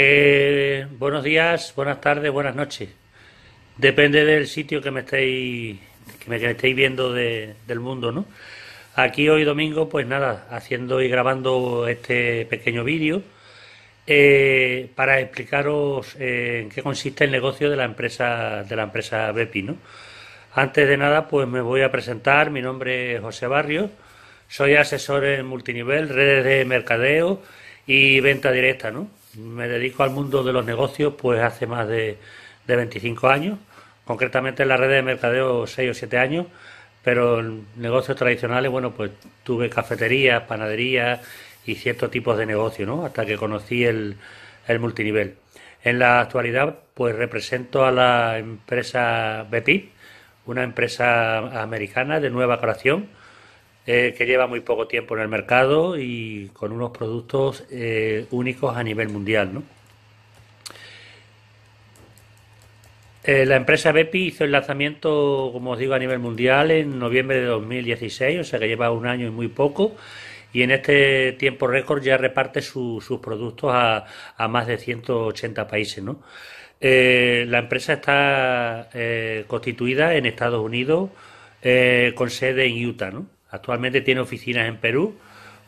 Eh, buenos días, buenas tardes, buenas noches. Depende del sitio que me estéis, que me, estéis viendo del mundo, ¿no? Aquí hoy domingo, pues nada, haciendo y grabando este pequeño vídeo eh, para explicaros eh, en qué consiste el negocio de la empresa de la empresa Bepi, ¿no? Antes de nada, pues me voy a presentar. Mi nombre es José Barrios. Soy asesor en multinivel, redes de mercadeo y venta directa, ¿no? Me dedico al mundo de los negocios pues hace más de, 25 años, concretamente en la red de mercadeo 6 o 7 años, pero en negocios tradicionales, bueno, pues tuve cafeterías, panaderías y ciertos tipos de negocios, ¿no? Hasta que conocí el, multinivel. En la actualidad, pues represento a la empresa BPI, una empresa americana de nueva creación, eh, que lleva muy poco tiempo en el mercado y con unos productos eh, únicos a nivel mundial. ¿no? Eh, la empresa Bepi hizo el lanzamiento, como os digo, a nivel mundial en noviembre de 2016, o sea que lleva un año y muy poco. Y en este tiempo récord ya reparte sus productos a, más de 180 países. ¿no? la empresa está constituida en Estados Unidos con sede en Utah. ¿no? Actualmente tiene oficinas en Perú,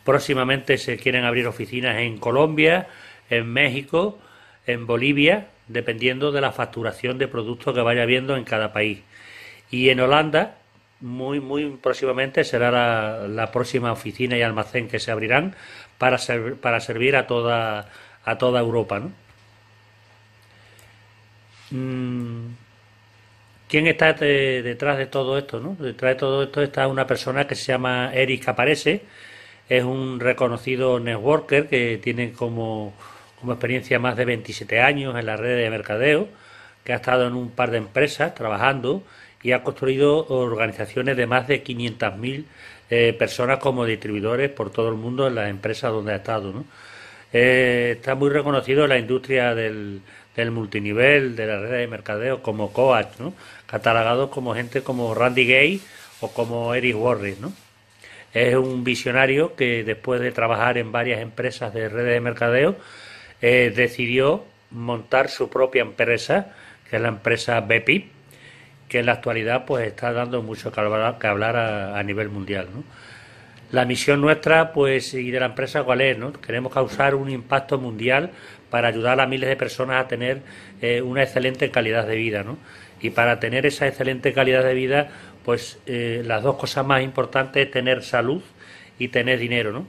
próximamente se quieren abrir oficinas en Colombia, en México, en Bolivia, dependiendo de la facturación de productos que vaya viendo en cada país. Y en Holanda, muy, muy próximamente será la, próxima oficina y almacén que se abrirán para, para servir a toda, a toda Europa. Mm, ¿Quién está eh, detrás de todo esto? Detrás de todo esto está una persona que se llama Eric Aparece, es un reconocido networker que tiene como, experiencia más de 27 años en la red de mercadeo, que ha estado en un par de empresas trabajando y ha construido organizaciones de más de 500.000 eh, personas como distribuidores por todo el mundo en las empresas donde ha estado. Eh, está muy reconocido en la industria del, del multinivel, de la redes de mercadeo, como Coach, ¿no? Catalagados como gente como Randy Gay o como Eric Warren, ¿no? Es un visionario que después de trabajar en varias empresas de redes de mercadeo, eh, decidió montar su propia empresa, que es la empresa Bepi... que en la actualidad pues está dando mucho que hablar, a, nivel mundial, ¿no? La misión nuestra, pues, y de la empresa, ¿cuál es? No? Queremos causar un impacto mundial para ayudar a miles de personas a tener eh, una excelente calidad de vida. ¿no? Y para tener esa excelente calidad de vida, pues eh, las dos cosas más importantes es tener salud y tener dinero. ¿no?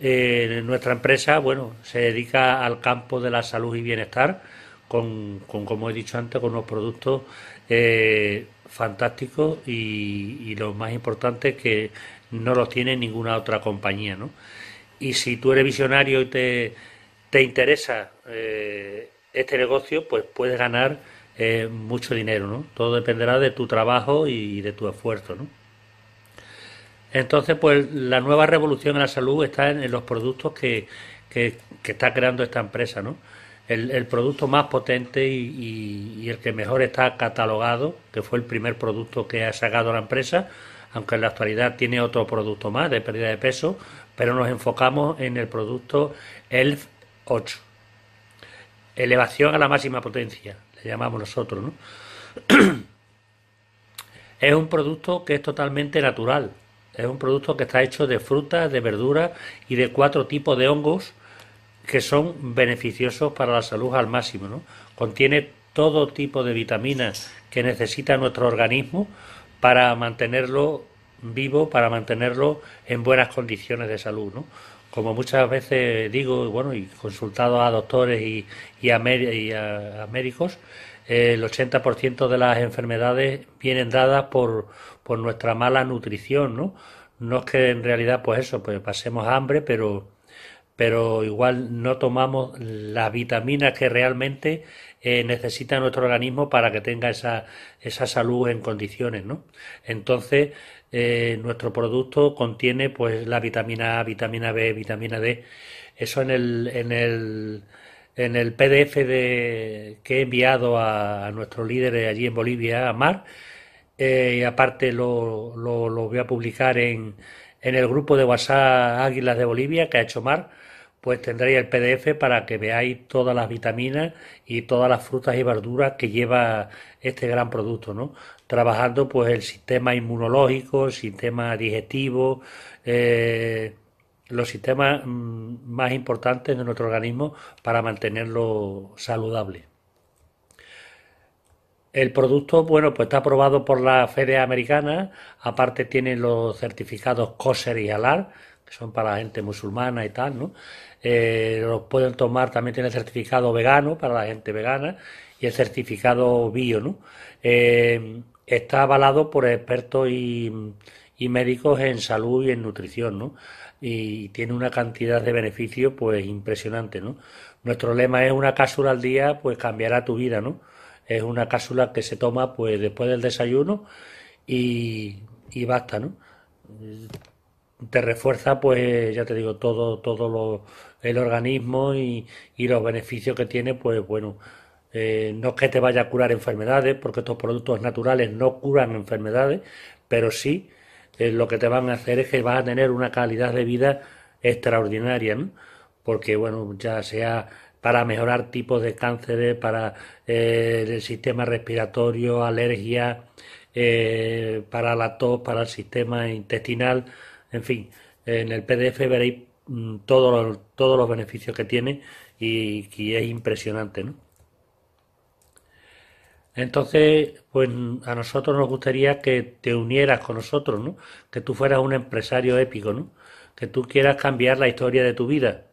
Eh, nuestra empresa bueno, se dedica al campo de la salud y bienestar, con, con como he dicho antes, con unos productos fantásticos y, y lo más importante es que no los tiene ninguna otra compañía. ¿no? Y si tú eres visionario y te te interesa eh, este negocio, pues puedes ganar eh, mucho dinero, ¿no? Todo dependerá de tu trabajo y de tu esfuerzo, ¿no? Entonces, pues la nueva revolución en la salud está en, los productos que, está creando esta empresa, ¿no? El, producto más potente y, y, el que mejor está catalogado, que fue el primer producto que ha sacado la empresa, aunque en la actualidad tiene otro producto más de pérdida de peso, pero nos enfocamos en el producto ELF 8. Elevación a la máxima potencia, le llamamos nosotros, ¿no? es un producto que es totalmente natural. Es un producto que está hecho de frutas, de verduras y de cuatro tipos de hongos que son beneficiosos para la salud al máximo. ¿no? Contiene todo tipo de vitaminas que necesita nuestro organismo para mantenerlo vivo, para mantenerlo en buenas condiciones de salud. ¿no? como muchas veces digo, bueno, y consultado a doctores y, a, médicos, el 80% de las enfermedades vienen dadas por, nuestra mala nutrición, ¿no? No es que en realidad, pues eso, pues pasemos hambre, pero, pero igual no tomamos las vitaminas que realmente eh, necesita nuestro organismo para que tenga esa, esa salud en condiciones, ¿no? Entonces, eh, nuestro producto contiene pues la vitamina A, vitamina B, vitamina D. Eso en el, en el, en el PDF que he enviado a, nuestros nuestro líder allí en Bolivia, a Mar, eh, y aparte lo, lo, lo, voy a publicar en, en el grupo de WhatsApp Águilas de Bolivia que ha hecho Mar, pues tendréis el PDF para que veáis todas las vitaminas y todas las frutas y verduras que lleva este gran producto, ¿no? trabajando pues el sistema inmunológico, el sistema digestivo, eh, los sistemas mm, más importantes de nuestro organismo para mantenerlo saludable. El producto, bueno, pues está aprobado por la Feria Americana, aparte tiene los certificados kosher y halal, que son para la gente musulmana y tal, ¿no? Eh, los pueden tomar, también tiene el certificado vegano para la gente vegana y el certificado bio, ¿no? Eh, está avalado por expertos y, y médicos en salud y en nutrición, ¿no? Y tiene una cantidad de beneficios, pues, impresionante, ¿no? Nuestro lema es una cápsula al día, pues, cambiará tu vida, ¿no? Es una cápsula que se toma, pues, después del desayuno y, y basta, ¿no? Te refuerza, pues, ya te digo, todo, todo lo, el organismo y, y los beneficios que tiene, pues, bueno, eh, no es que te vaya a curar enfermedades, porque estos productos naturales no curan enfermedades, pero sí eh, lo que te van a hacer es que vas a tener una calidad de vida extraordinaria, ¿no? porque bueno, ya sea para mejorar tipos de cánceres, para eh, el sistema respiratorio, alergia, para la tos, para el sistema intestinal, en fin, en el PDF veréis mm, todos, los, todos los beneficios que tiene y, que es impresionante, ¿no? Entonces, pues a nosotros nos gustaría que te unieras con nosotros, ¿no? Que tú fueras un empresario épico, ¿no? Que tú quieras cambiar la historia de tu vida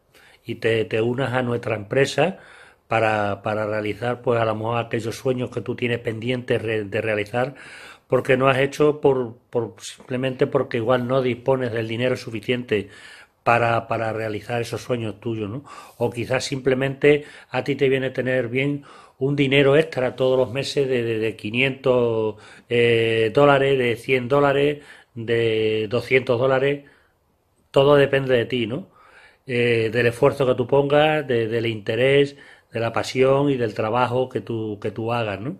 y te, te unas a nuestra empresa para, para, realizar, pues a lo mejor aquellos sueños que tú tienes pendientes de realizar, porque no has hecho por, por simplemente porque igual no dispones del dinero suficiente para, para realizar esos sueños tuyos, ¿no? O quizás simplemente a ti te viene tener bien un dinero extra todos los meses de, 500 eh, dólares, de 100 dólares, de 200 dólares. Todo depende de ti, ¿no? Eh, del esfuerzo que tú pongas, del interés, de la pasión y del trabajo que tú, que tú hagas, ¿no?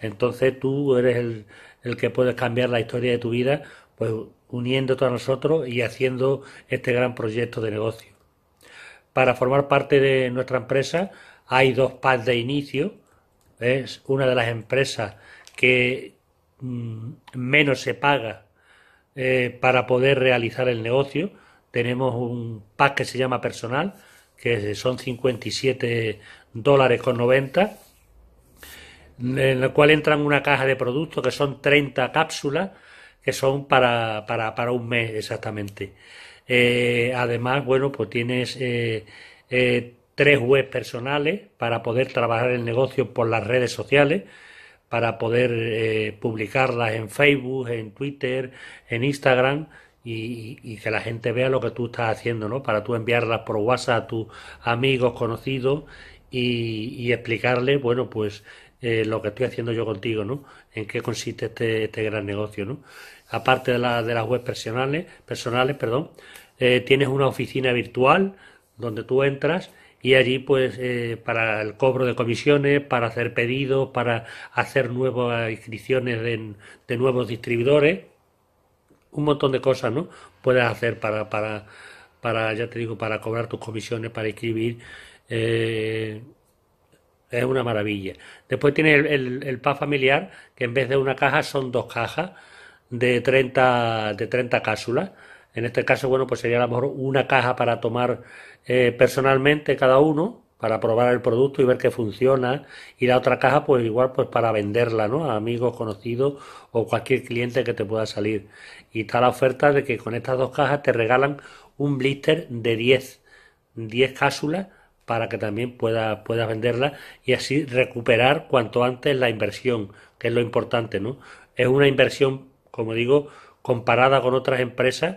Entonces tú eres el, el que puedes cambiar la historia de tu vida, pues uniéndote a nosotros y haciendo este gran proyecto de negocio. Para formar parte de nuestra empresa hay dos pasos de inicio es una de las empresas que mm, menos se paga eh, para poder realizar el negocio. Tenemos un pack que se llama personal, que son 57 dólares con 90, en el cual entran una caja de productos que son 30 cápsulas, que son para, para, un mes exactamente. Eh, además, bueno, pues tienes eh, tres webs personales para poder trabajar el negocio por las redes sociales, para poder eh, publicarlas en Facebook, en Twitter, en Instagram y, que la gente vea lo que tú estás haciendo, ¿no? Para tú enviarlas por WhatsApp a tus amigos, conocidos y, explicarles, bueno, pues eh, lo que estoy haciendo yo contigo, ¿no? En qué consiste este, este gran negocio, ¿no? Aparte de, las webs personales, personales perdón, eh, tienes una oficina virtual donde tú entras y allí pues eh, para el cobro de comisiones, para hacer pedidos, para hacer nuevas inscripciones de, nuevos distribuidores, un montón de cosas, ¿no? Puedes hacer para, para, para ya te digo, para cobrar tus comisiones, para inscribir. Eh, es una maravilla. Después tiene el, el, PA familiar, que en vez de una caja son dos cajas de 30, de 30 cápsulas. En este caso, bueno, pues sería a lo mejor una caja para tomar eh, personalmente cada uno para probar el producto y ver que funciona y la otra caja pues igual pues para venderla ¿no? a amigos conocidos o cualquier cliente que te pueda salir y está la oferta de que con estas dos cajas te regalan un blister de 10 10 cápsulas para que también puedas pueda venderla y así recuperar cuanto antes la inversión que es lo importante ¿no? es una inversión como digo comparada con otras empresas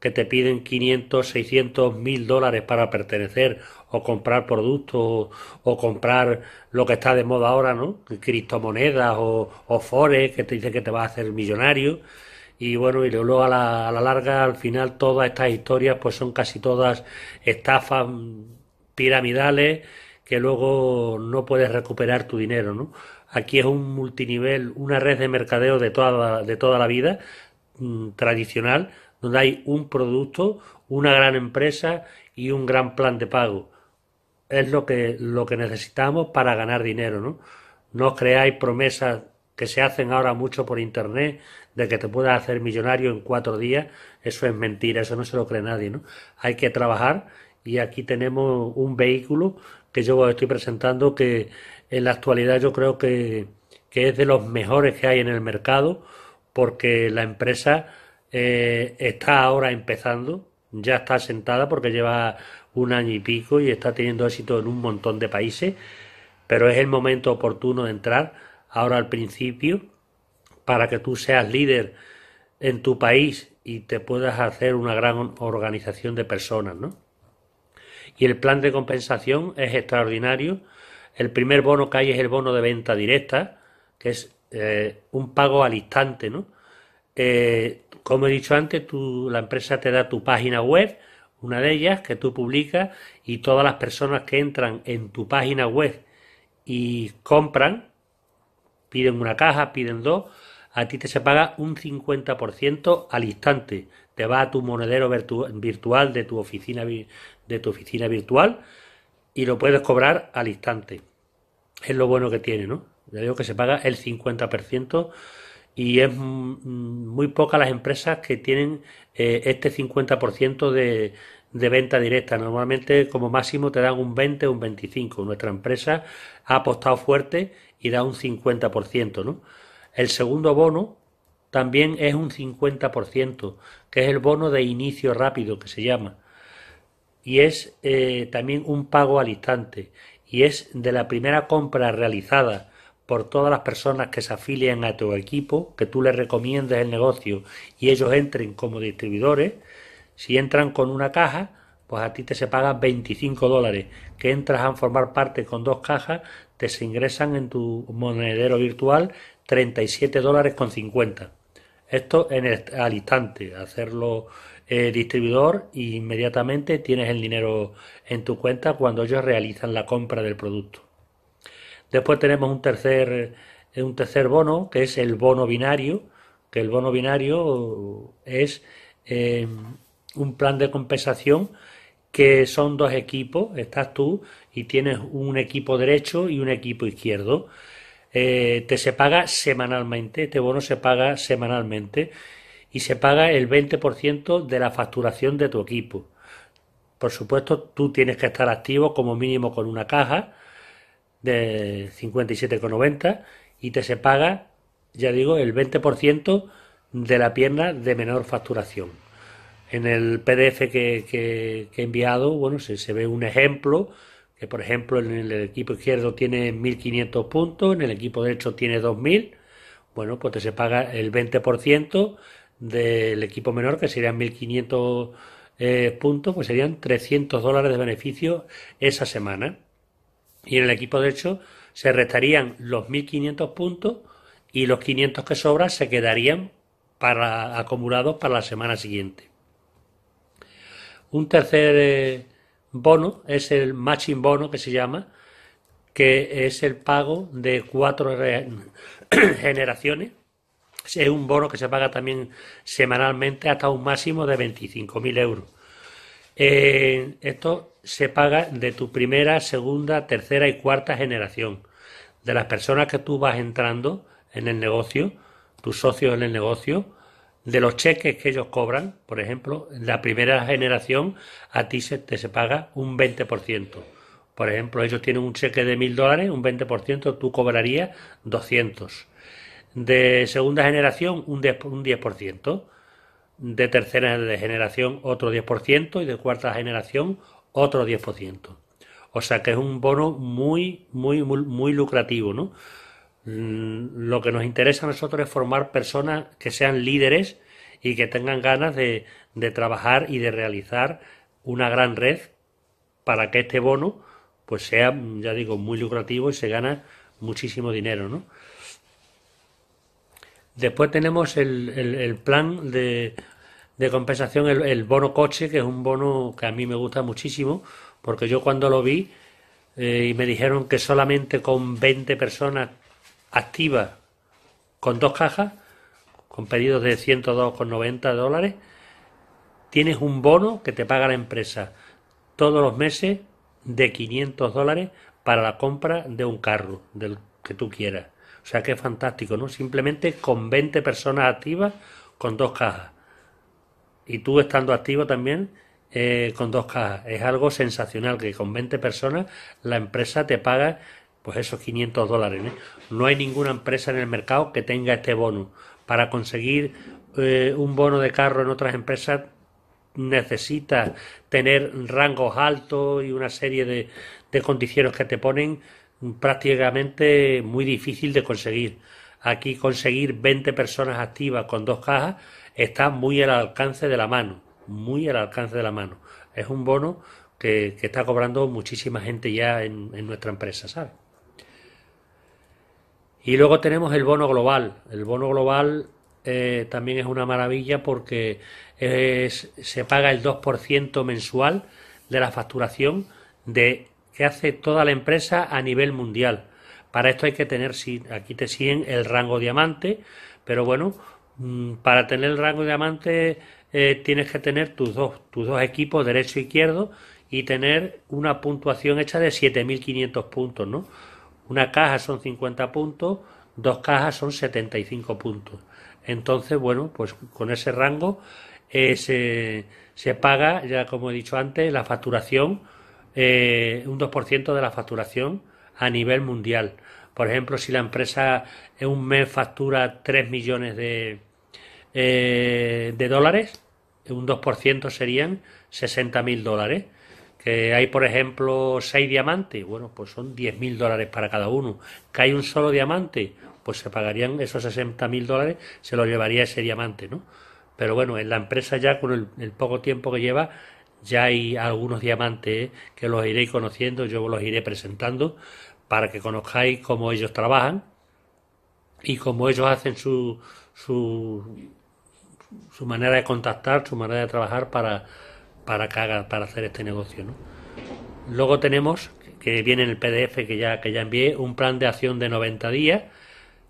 que te piden 500, 600, mil dólares para pertenecer o comprar productos o, comprar lo que está de moda ahora, ¿no? Criptomonedas o, o forex que te dicen que te va a hacer millonario. Y bueno, y luego a la, a la larga, al final, todas estas historias pues son casi todas estafas piramidales que luego no puedes recuperar tu dinero, ¿no? Aquí es un multinivel, una red de mercadeo de toda, de toda la vida, mm, tradicional, donde hay un producto, una gran empresa y un gran plan de pago. Es lo que, lo que necesitamos para ganar dinero, ¿no? No creáis promesas que se hacen ahora mucho por internet de que te puedas hacer millonario en cuatro días. Eso es mentira, eso no se lo cree nadie, ¿no? Hay que trabajar y aquí tenemos un vehículo que yo os estoy presentando que en la actualidad yo creo que es de los mejores que hay en el mercado porque la empresa eh, está ahora empezando, ya está sentada porque lleva un año y pico y está teniendo éxito en un montón de países, pero es el momento oportuno de entrar ahora al principio para que tú seas líder en tu país y te puedas hacer una gran organización de personas, ¿no? Y el plan de compensación es extraordinario. El primer bono que hay es el bono de venta directa, que es eh, un pago al instante, ¿no? Eh, como he dicho antes, tú, la empresa te da tu página web, una de ellas que tú publicas y todas las personas que entran en tu página web y compran, piden una caja, piden dos, a ti te se paga un 50% al instante. Te va a tu monedero virtual de tu oficina de tu oficina virtual y lo puedes cobrar al instante. Es lo bueno que tiene, ¿no? Ya digo que se paga el 50% y es muy pocas las empresas que tienen eh, este 50% de, de venta directa. Normalmente como máximo te dan un 20 o un 25. Nuestra empresa ha apostado fuerte y da un 50%. ¿no? El segundo bono también es un 50%, que es el bono de inicio rápido que se llama. Y es eh, también un pago al instante. Y es de la primera compra realizada por todas las personas que se afilian a tu equipo, que tú les recomiendes el negocio y ellos entren como distribuidores. Si entran con una caja, pues a ti te se paga 25 dólares. Que entras a formar parte con dos cajas, te se ingresan en tu monedero virtual 37 dólares con 50. Esto en el, al instante, hacerlo eh, distribuidor e inmediatamente tienes el dinero en tu cuenta cuando ellos realizan la compra del producto. Después tenemos un tercer, eh, un tercer bono, que es el bono binario, que el bono binario es eh, un plan de compensación que son dos equipos, estás tú y tienes un equipo derecho y un equipo izquierdo. Eh, te se paga semanalmente, este bono se paga semanalmente y se paga el 20% de la facturación de tu equipo. Por supuesto, tú tienes que estar activo como mínimo con una caja, de 57,90 y te se paga, ya digo, el 20% de la pierna de menor facturación. En el PDF que, he enviado, bueno, se, ve un ejemplo, que por ejemplo en el equipo izquierdo tiene 1.500 puntos, en el equipo derecho tiene 2.000, bueno, pues te se paga el 20% del equipo menor, que serían 1.500 eh, puntos, pues serían 300 dólares de beneficio esa semana. Y en el equipo de hecho se restarían los 1.500 puntos y los 500 que sobran se quedarían para, acumulados para la semana siguiente. Un tercer eh, bono es el matching bono que se llama, que es el pago de cuatro generaciones. Es un bono que se paga también semanalmente hasta un máximo de 25.000 euros. Eh, esto se paga de tu primera, segunda, tercera y cuarta generación. De las personas que tú vas entrando en el negocio, tus socios en el negocio, de los cheques que ellos cobran, por ejemplo, la primera generación a ti se, te se paga un 20%. Por ejemplo, ellos tienen un cheque de mil dólares, un 20%, tú cobrarías 200. De segunda generación, un 10% de tercera generación otro 10% y de cuarta generación otro 10%. O sea que es un bono muy, muy, muy, muy lucrativo, ¿no? Mm, lo que nos interesa a nosotros es formar personas que sean líderes y que tengan ganas de, de trabajar y de realizar una gran red para que este bono pues sea, ya digo, muy lucrativo y se gana muchísimo dinero, ¿no? Después tenemos el, plan de, de compensación, el, bono coche, que es un bono que a mí me gusta muchísimo, porque yo cuando lo vi eh, y me dijeron que solamente con 20 personas activas, con dos cajas, con pedidos de 102,90 dólares, tienes un bono que te paga la empresa todos los meses de 500 dólares para la compra de un carro, del que tú quieras. O sea que es fantástico, ¿no? Simplemente con 20 personas activas, con dos cajas. Y tú estando activo también eh, con dos cajas. Es algo sensacional que con 20 personas la empresa te paga pues esos 500 dólares. ¿eh? No hay ninguna empresa en el mercado que tenga este bono. Para conseguir eh, un bono de carro en otras empresas necesitas tener rangos altos y una serie de, de condiciones que te ponen prácticamente muy difícil de conseguir. Aquí conseguir 20 personas activas con dos cajas está muy al alcance de la mano, muy al alcance de la mano. Es un bono que, está cobrando muchísima gente ya en, nuestra empresa, sabe Y luego tenemos el bono global. El bono global eh, también es una maravilla porque se paga el 2% mensual de la facturación de que hace toda la empresa a nivel mundial. Para esto hay que tener, aquí te siguen el rango diamante, pero bueno, mm, para tener el rango diamante eh, tienes que tener tus dos, tus dos equipos, derecho e izquierdo, y tener una puntuación hecha de 7.500 puntos, ¿no? Una caja son 50 puntos, dos cajas son 75 puntos. Entonces, bueno, pues con ese rango eh, se, se paga, ya como he dicho antes, la facturación eh, un 2% de la facturación a nivel mundial. Por ejemplo, si la empresa en un mes factura 3 millones de, eh, de dólares, un 2% serían 60.000 mil dólares. Que hay, por ejemplo, 6 diamantes, bueno, pues son 10.000 mil dólares para cada uno. Que hay un solo diamante, pues se pagarían esos 60.000 mil dólares, se lo llevaría ese diamante, ¿no? Pero bueno, en la empresa ya con el poco tiempo que lleva ya hay algunos diamantes que los iréis conociendo, yo los iré presentando para que conozcáis cómo ellos trabajan y cómo ellos hacen su, su, manera de contactar, su manera de trabajar para, para, para hacer este negocio. Luego tenemos, que viene en el PDF que ya, que ya envié, un plan de acción de 90 días,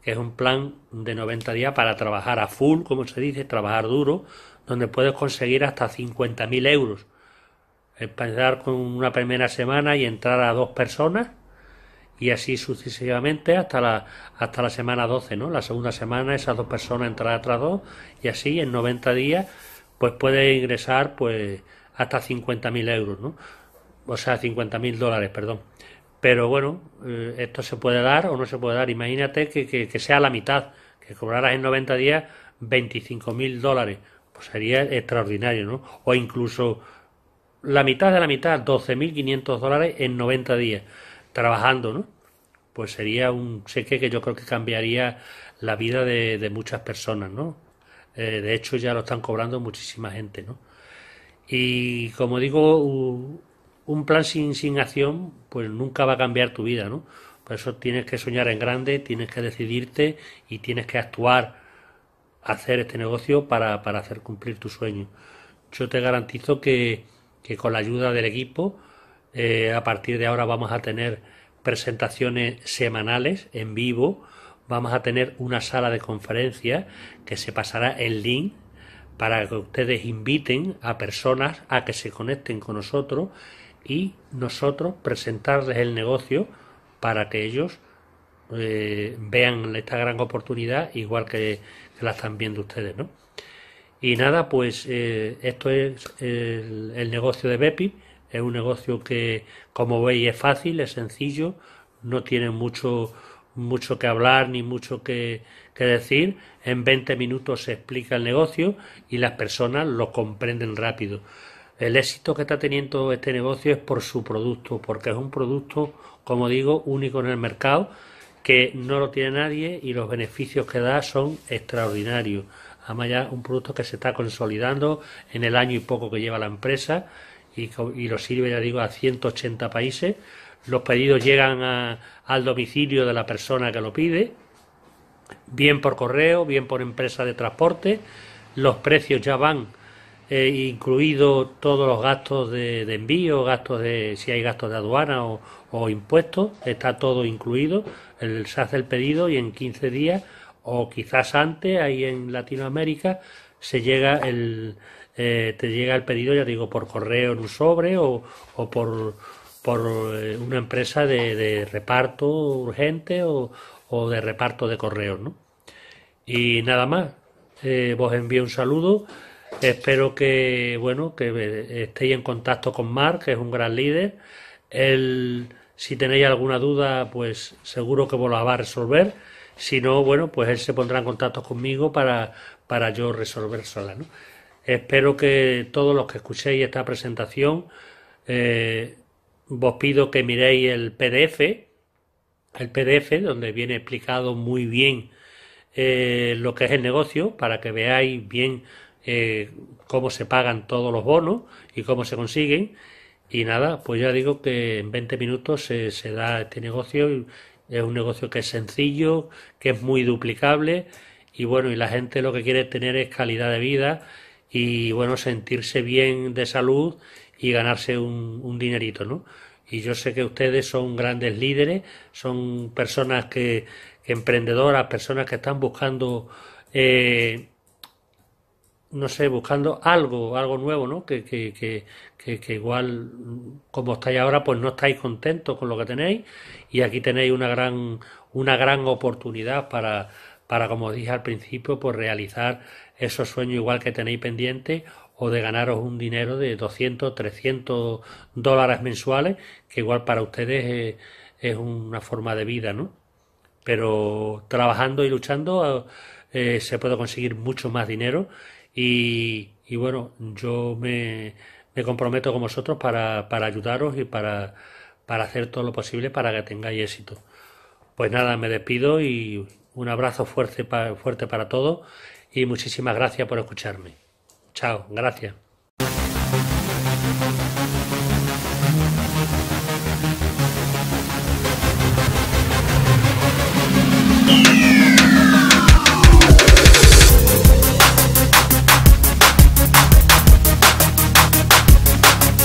que es un plan de 90 días para trabajar a full, como se dice, trabajar duro, donde puedes conseguir hasta 50.000 euros empezar con una primera semana y entrar a dos personas y así sucesivamente hasta la, hasta la semana 12, ¿no? La segunda semana esas dos personas entrar otras dos y así en 90 días pues puede ingresar pues hasta 50.000 euros, ¿no? O sea, 50.000 dólares, perdón. Pero bueno, eh, esto se puede dar o no se puede dar. Imagínate que, que, sea la mitad, que cobraras en 90 días 25.000 dólares. Pues sería extraordinario, ¿no? O incluso la mitad de la mitad, 12.500 dólares en 90 días, trabajando, ¿no? Pues sería un cheque que yo creo que cambiaría la vida de, muchas personas, ¿no? Eh, de hecho, ya lo están cobrando muchísima gente, ¿no? Y como digo, un plan sin, sin acción, pues nunca va a cambiar tu vida, ¿no? Por eso tienes que soñar en grande, tienes que decidirte y tienes que actuar, hacer este negocio para, para hacer cumplir tu sueño. Yo te garantizo que, que con la ayuda del equipo eh, a partir de ahora vamos a tener presentaciones semanales en vivo, vamos a tener una sala de conferencia que se pasará en link para que ustedes inviten a personas a que se conecten con nosotros y nosotros presentarles el negocio para que ellos eh, vean esta gran oportunidad igual que, la están viendo ustedes, y nada, pues eh, esto es el, negocio de Bepi. Es un negocio que, como veis, es fácil, es sencillo, no tiene mucho, mucho que hablar ni mucho que, que decir. En 20 minutos se explica el negocio y las personas lo comprenden rápido. El éxito que está teniendo este negocio es por su producto, porque es un producto, como digo, único en el mercado, que no lo tiene nadie y los beneficios que da son extraordinarios ya un producto que se está consolidando en el año y poco que lleva la empresa y, lo sirve, ya digo, a 180 países. Los pedidos llegan al domicilio de la persona que lo pide, bien por correo, bien por empresa de transporte. Los precios ya van eh, incluidos todos los gastos de, envío, gastos de si hay gastos de aduana o, impuestos, está todo incluido. El, se hace el pedido y en 15 días o quizás antes, ahí en Latinoamérica, se llega el, eh, te llega el pedido, ya digo, por correo en un sobre o, o por, por eh, una empresa de, de reparto urgente o, o, de reparto de correo ¿no? Y nada más, eh, vos envío un saludo. Espero que, bueno, que estéis en contacto con Mark, que es un gran líder. Él, si tenéis alguna duda, pues seguro que vos la va a resolver si no, bueno, pues él se pondrá en contacto conmigo para, para yo resolver ¿no? Espero que todos los que escuchéis esta presentación, eh, vos os pido que miréis el PDF, el PDF donde viene explicado muy bien eh, lo que es el negocio, para que veáis bien eh, cómo se pagan todos los bonos y cómo se consiguen. Y nada, pues ya digo que en 20 minutos se, da este negocio es un negocio que es sencillo, que es muy duplicable y bueno, y la gente lo que quiere tener es calidad de vida y bueno, sentirse bien de salud y ganarse un, dinerito, ¿no? Y yo sé que ustedes son grandes líderes, son personas que, emprendedoras, personas que están buscando eh, no sé, buscando algo, algo nuevo, ¿no? Que, que, que, que, igual, como estáis ahora, pues no estáis contentos con lo que tenéis y aquí tenéis una gran, una gran oportunidad para, para, como dije al principio, pues realizar esos sueños igual que tenéis pendientes o de ganaros un dinero de 200, 300 dólares mensuales, que igual para ustedes es, una forma de vida, ¿no? Pero trabajando y luchando eh, se puede conseguir mucho más dinero y, bueno, yo me, comprometo con vosotros para, ayudaros y para, hacer todo lo posible para que tengáis éxito. Pues nada, me despido y un abrazo fuerte, para, fuerte para todos y muchísimas gracias por escucharme. Chao, gracias.